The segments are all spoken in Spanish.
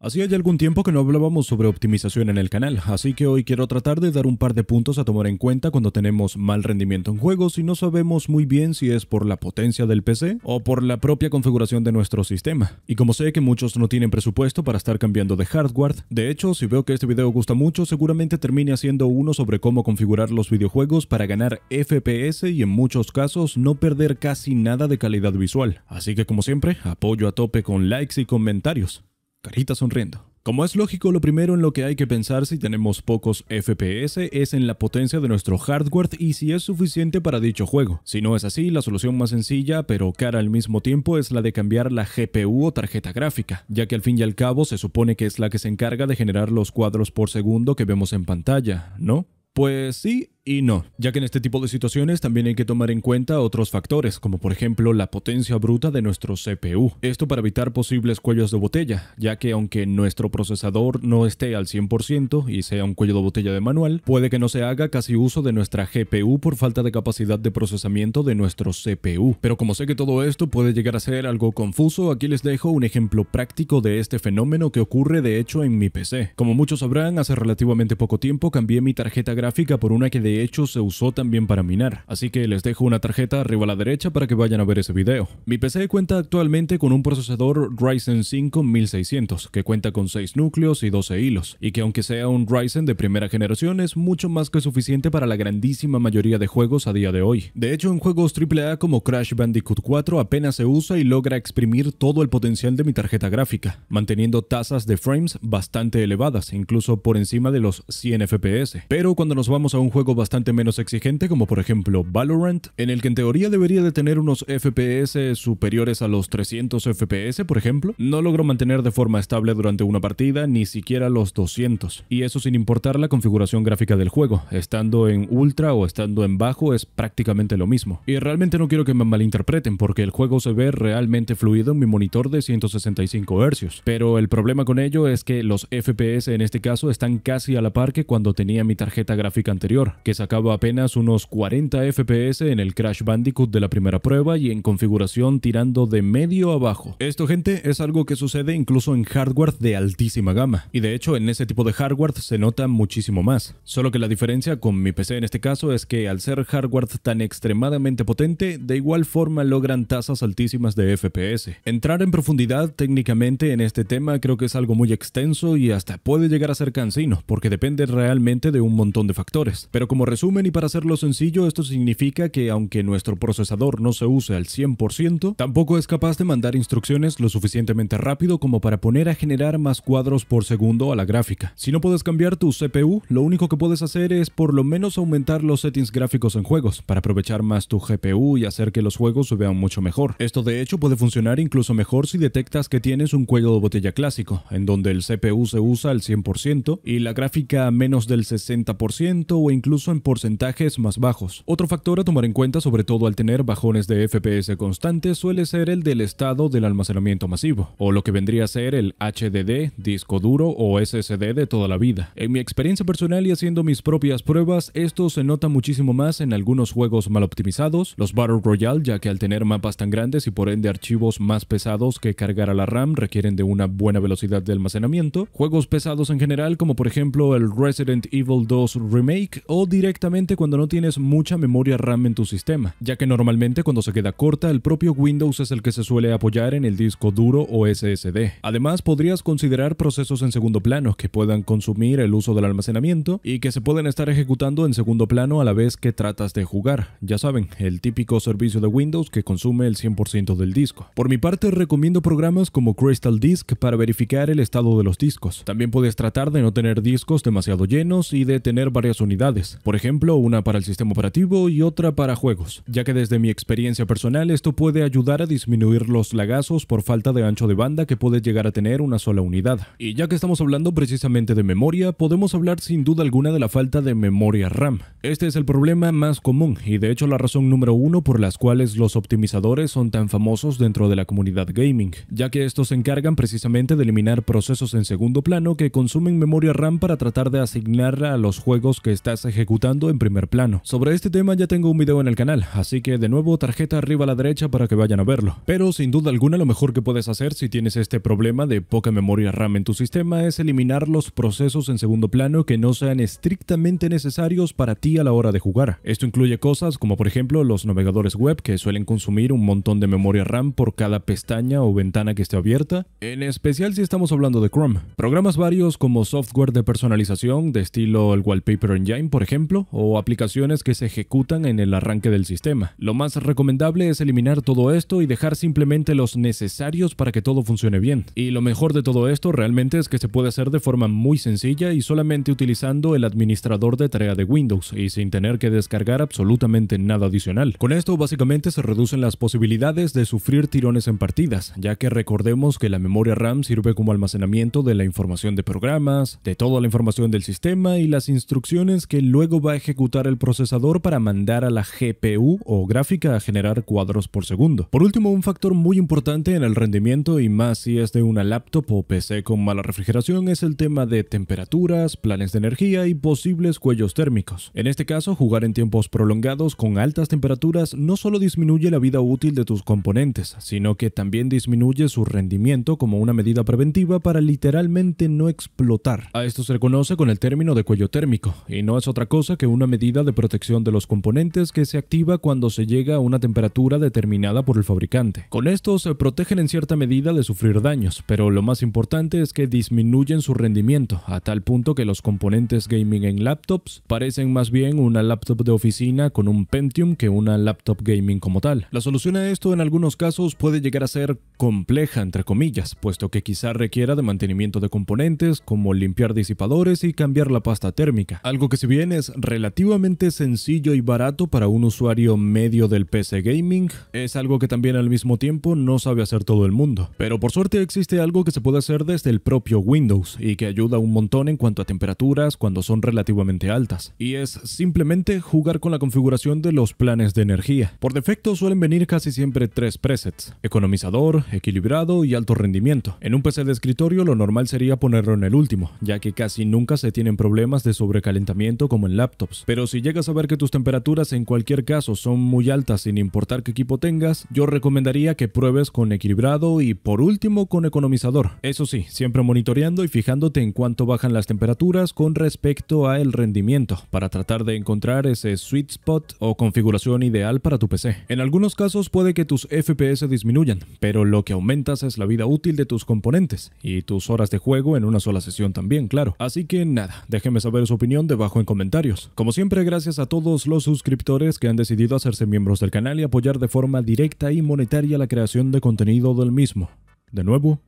Hacía ya algún tiempo que no hablábamos sobre optimización en el canal, así que hoy quiero tratar de dar un par de puntos a tomar en cuenta cuando tenemos mal rendimiento en juegos y no sabemos muy bien si es por la potencia del PC o por la propia configuración de nuestro sistema. Y como sé que muchos no tienen presupuesto para estar cambiando de hardware, de hecho si veo que este video gusta mucho seguramente termine haciendo uno sobre cómo configurar los videojuegos para ganar FPS y en muchos casos no perder casi nada de calidad visual. Así que como siempre, apoyo a tope con likes y comentarios. Carita sonriendo. Como es lógico, lo primero en lo que hay que pensar si tenemos pocos FPS es en la potencia de nuestro hardware y si es suficiente para dicho juego. Si no es así, la solución más sencilla, pero cara al mismo tiempo, es la de cambiar la GPU o tarjeta gráfica, ya que al fin y al cabo se supone que es la que se encarga de generar los cuadros por segundo que vemos en pantalla, ¿no? Pues sí, y no, ya que en este tipo de situaciones también hay que tomar en cuenta otros factores, como por ejemplo la potencia bruta de nuestro CPU. Esto para evitar posibles cuellos de botella, ya que aunque nuestro procesador no esté al 100% y sea un cuello de botella de manual, puede que no se haga casi uso de nuestra GPU por falta de capacidad de procesamiento de nuestro CPU. Pero como sé que todo esto puede llegar a ser algo confuso, aquí les dejo un ejemplo práctico de este fenómeno que ocurre de hecho en mi PC. Como muchos sabrán, hace relativamente poco tiempo cambié mi tarjeta gráfica por una que de hecho se usó también para minar, así que les dejo una tarjeta arriba a la derecha para que vayan a ver ese video. Mi PC cuenta actualmente con un procesador Ryzen 5 1600, que cuenta con 6 núcleos y 12 hilos, y que aunque sea un Ryzen de primera generación es mucho más que suficiente para la grandísima mayoría de juegos a día de hoy. De hecho, en juegos AAA como Crash Bandicoot 4 apenas se usa y logra exprimir todo el potencial de mi tarjeta gráfica, manteniendo tasas de frames bastante elevadas, incluso por encima de los 100 FPS. Pero cuando nos vamos a un juego bastante menos exigente como por ejemplo Valorant, en el que en teoría debería de tener unos FPS superiores a los 300 FPS por ejemplo, no logró mantener de forma estable durante una partida ni siquiera los 200, y eso sin importar la configuración gráfica del juego, estando en ultra o estando en bajo es prácticamente lo mismo. Y realmente no quiero que me malinterpreten porque el juego se ve realmente fluido en mi monitor de 165 Hz, pero el problema con ello es que los FPS en este caso están casi a la par que cuando tenía mi tarjeta gráfica anterior, que sacaba apenas unos 40 FPS en el Crash Bandicoot de la primera prueba y en configuración tirando de medio abajo. Esto gente es algo que sucede incluso en hardware de altísima gama, y de hecho en ese tipo de hardware se nota muchísimo más. Solo que la diferencia con mi PC en este caso es que al ser hardware tan extremadamente potente, de igual forma logran tasas altísimas de FPS. Entrar en profundidad técnicamente en este tema creo que es algo muy extenso y hasta puede llegar a ser cansino, porque depende realmente de un montón de factores. Pero como resumen y para hacerlo sencillo, esto significa que aunque nuestro procesador no se use al 100%, tampoco es capaz de mandar instrucciones lo suficientemente rápido como para poner a generar más cuadros por segundo a la gráfica. Si no puedes cambiar tu CPU, lo único que puedes hacer es por lo menos aumentar los settings gráficos en juegos, para aprovechar más tu GPU y hacer que los juegos se vean mucho mejor. Esto de hecho puede funcionar incluso mejor si detectas que tienes un cuello de botella clásico, en donde el CPU se usa al 100% y la gráfica menos del 60% o incluso en porcentajes más bajos. Otro factor a tomar en cuenta, sobre todo al tener bajones de FPS constantes, suele ser el del estado del almacenamiento masivo, o lo que vendría a ser el HDD, disco duro o SSD de toda la vida. En mi experiencia personal y haciendo mis propias pruebas, esto se nota muchísimo más en algunos juegos mal optimizados, los Battle Royale, ya que al tener mapas tan grandes y por ende archivos más pesados que cargar a la RAM requieren de una buena velocidad de almacenamiento, juegos pesados en general como por ejemplo el Resident Evil 2 Remake o directamente cuando no tienes mucha memoria RAM en tu sistema, ya que normalmente cuando se queda corta el propio Windows es el que se suele apoyar en el disco duro o SSD. Además, podrías considerar procesos en segundo plano que puedan consumir el uso del almacenamiento y que se pueden estar ejecutando en segundo plano a la vez que tratas de jugar. Ya saben, el típico servicio de Windows que consume el 100% del disco. Por mi parte, recomiendo programas como Crystal Disk para verificar el estado de los discos. También puedes tratar de no tener discos demasiado llenos y de tener varias unidades. Por ejemplo, una para el sistema operativo y otra para juegos, ya que desde mi experiencia personal esto puede ayudar a disminuir los lagazos por falta de ancho de banda que puede llegar a tener una sola unidad. Y ya que estamos hablando precisamente de memoria, podemos hablar sin duda alguna de la falta de memoria RAM. Este es el problema más común y de hecho la razón número uno por las cuales los optimizadores son tan famosos dentro de la comunidad gaming, ya que estos se encargan precisamente de eliminar procesos en segundo plano que consumen memoria RAM para tratar de asignarla a los juegos que estás ejecutando en primer plano. Sobre este tema ya tengo un video en el canal, así que de nuevo tarjeta arriba a la derecha para que vayan a verlo. Pero sin duda alguna lo mejor que puedes hacer si tienes este problema de poca memoria RAM en tu sistema es eliminar los procesos en segundo plano que no sean estrictamente necesarios para ti a la hora de jugar. Esto incluye cosas como por ejemplo los navegadores web que suelen consumir un montón de memoria RAM por cada pestaña o ventana que esté abierta, en especial si estamos hablando de Chrome. Programas varios como software de personalización de estilo el Wallpaper Engine por ejemplo, o aplicaciones que se ejecutan en el arranque del sistema. Lo más recomendable es eliminar todo esto y dejar simplemente los necesarios para que todo funcione bien. Y lo mejor de todo esto realmente es que se puede hacer de forma muy sencilla y solamente utilizando el administrador de tarea de Windows y sin tener que descargar absolutamente nada adicional. Con esto básicamente se reducen las posibilidades de sufrir tirones en partidas, ya que recordemos que la memoria RAM sirve como almacenamiento de la información de programas, de toda la información del sistema y las instrucciones que luego va a ejecutar el procesador para mandar a la GPU o gráfica a generar cuadros por segundo. Por último, un factor muy importante en el rendimiento y más si es de una laptop o PC con mala refrigeración es el tema de temperaturas, planes de energía y posibles cuellos térmicos. En este caso, jugar en tiempos prolongados con altas temperaturas no solo disminuye la vida útil de tus componentes, sino que también disminuye su rendimiento como una medida preventiva para literalmente no explotar. A esto se le conoce con el término de cuello térmico, y no es otra cosa que una medida de protección de los componentes que se activa cuando se llega a una temperatura determinada por el fabricante. Con esto se protegen en cierta medida de sufrir daños, pero lo más importante es que disminuyen su rendimiento, a tal punto que los componentes gaming en laptops parecen más bien una laptop de oficina con un Pentium que una laptop gaming como tal. La solución a esto en algunos casos puede llegar a ser compleja, entre comillas, puesto que quizá requiera de mantenimiento de componentes como limpiar disipadores y cambiar la pasta térmica, algo que si bien es relativamente sencillo y barato para un usuario medio del PC gaming, es algo que también al mismo tiempo no sabe hacer todo el mundo. Pero por suerte existe algo que se puede hacer desde el propio Windows y que ayuda un montón en cuanto a temperaturas cuando son relativamente altas. Y es simplemente jugar con la configuración de los planes de energía. Por defecto suelen venir casi siempre tres presets, economizador, equilibrado y alto rendimiento. En un PC de escritorio lo normal sería ponerlo en el último, ya que casi nunca se tienen problemas de sobrecalentamiento como en laptops. Pero si llegas a ver que tus temperaturas en cualquier caso son muy altas sin importar qué equipo tengas, yo recomendaría que pruebes con equilibrado y por último con economizador. Eso sí, siempre monitoreando y fijándote en cuánto bajan las temperaturas con respecto a el rendimiento para tratar de encontrar ese sweet spot o configuración ideal para tu PC. En algunos casos puede que tus FPS disminuyan, pero lo que aumentas es la vida útil de tus componentes y tus horas de juego en una sola sesión también, claro. Así que nada, déjeme saber su opinión debajo en comentarios. Como siempre, gracias a todos los suscriptores que han decidido hacerse miembros del canal y apoyar de forma directa y monetaria la creación de contenido del mismo. De nuevo,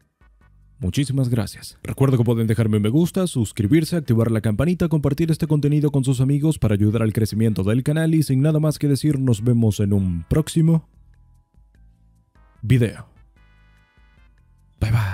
Muchísimas gracias. Recuerdo que pueden dejarme un me gusta, suscribirse, activar la campanita, compartir este contenido con sus amigos para ayudar al crecimiento del canal y sin nada más que decir nos vemos en un próximo video. Bye bye.